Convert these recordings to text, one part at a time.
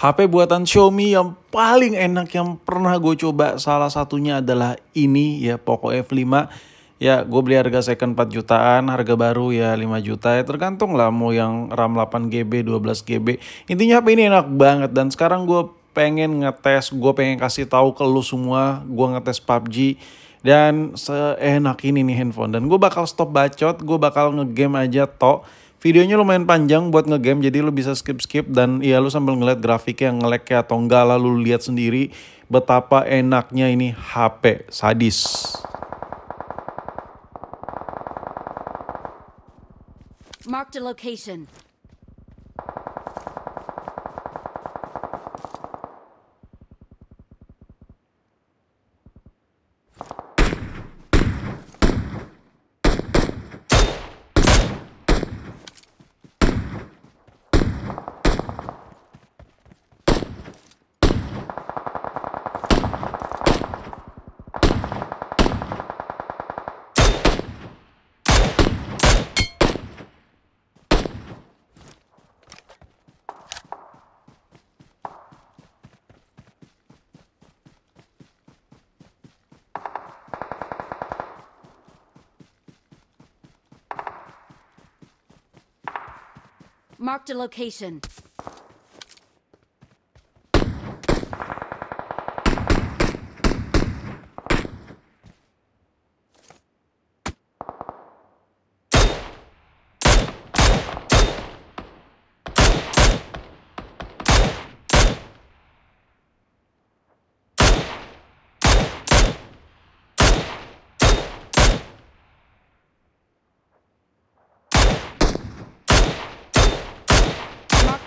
HP buatan Xiaomi yang paling enak yang pernah gue coba salah satunya adalah ini ya Poco F5 ya gue beli harga second 4 jutaan harga baru ya 5 juta ya tergantung lah mau yang RAM 8GB 12GB intinya HP ini enak banget dan sekarang gue pengen ngetes gue pengen kasih tahu ke lu semua gue ngetes PUBG dan seenak ini nih handphone dan gue bakal stop bacot gue bakal ngegame aja tok videonya lumayan panjang buat ngegame jadi lu bisa skip-skip dan iya lu sambil ngeliat grafiknya yang ngelek kayak atau enggak lah lu lihat sendiri betapa enaknya ini HP sadis. Mark the location. Marked a location.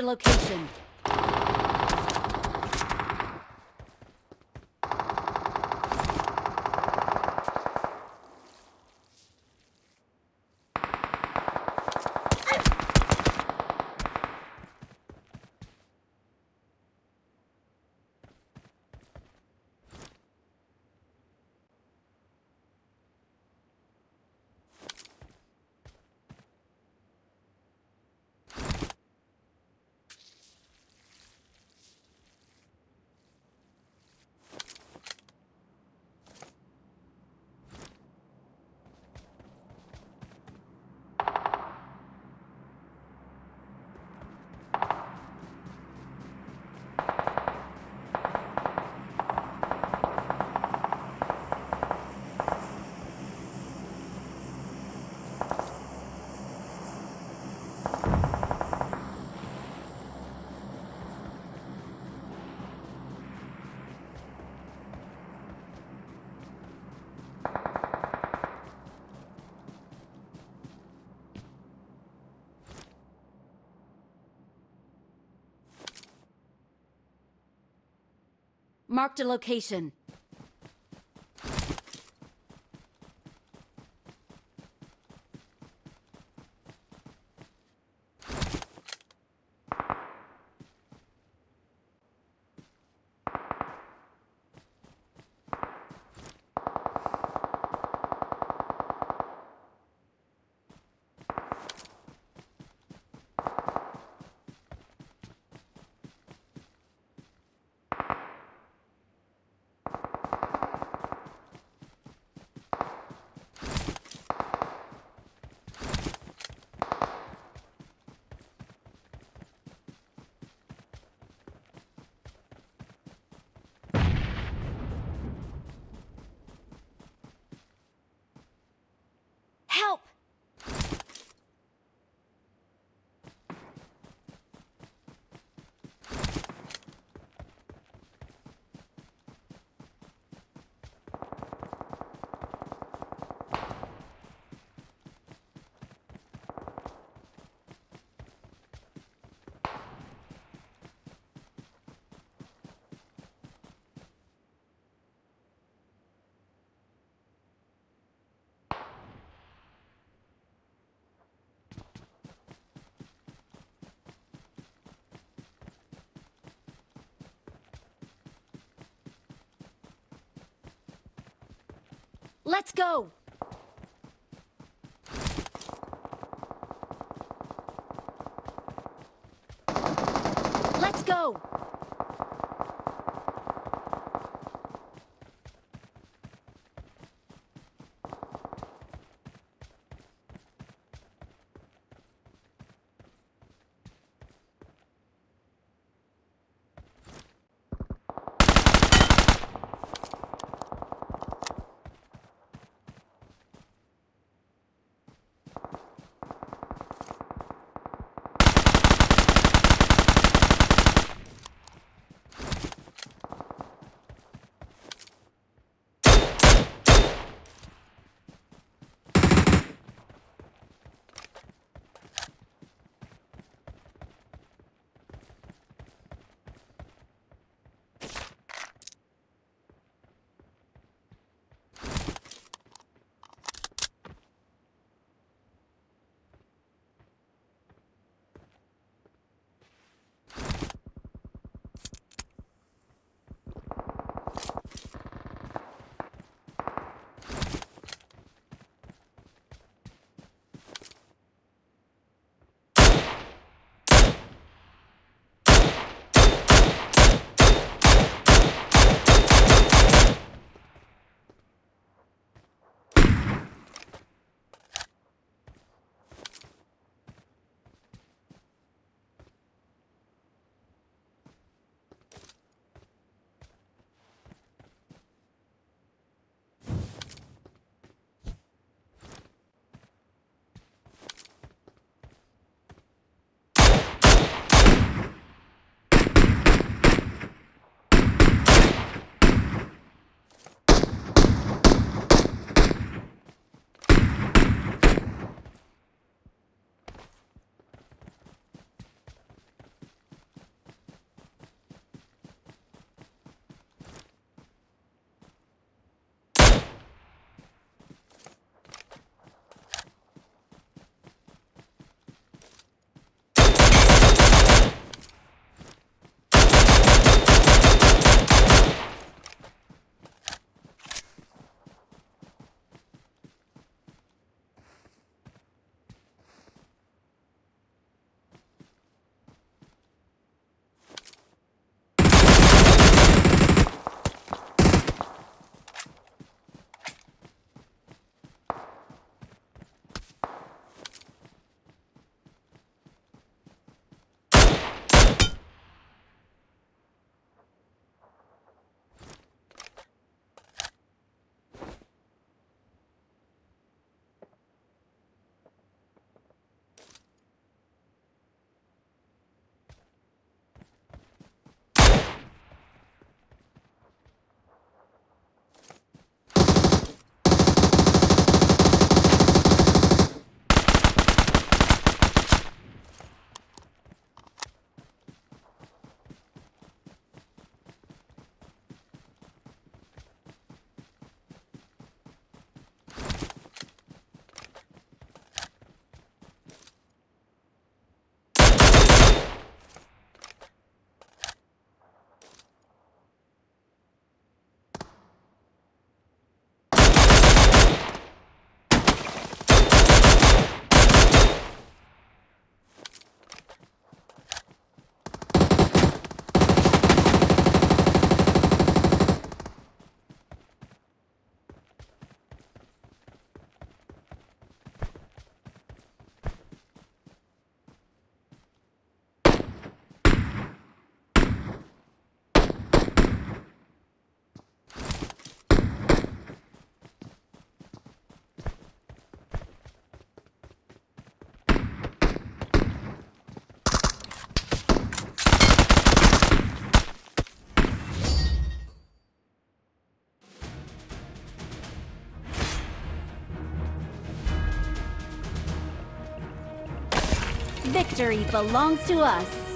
Marked a location. Marked a location. Let's go! Let's go! Victory belongs to us.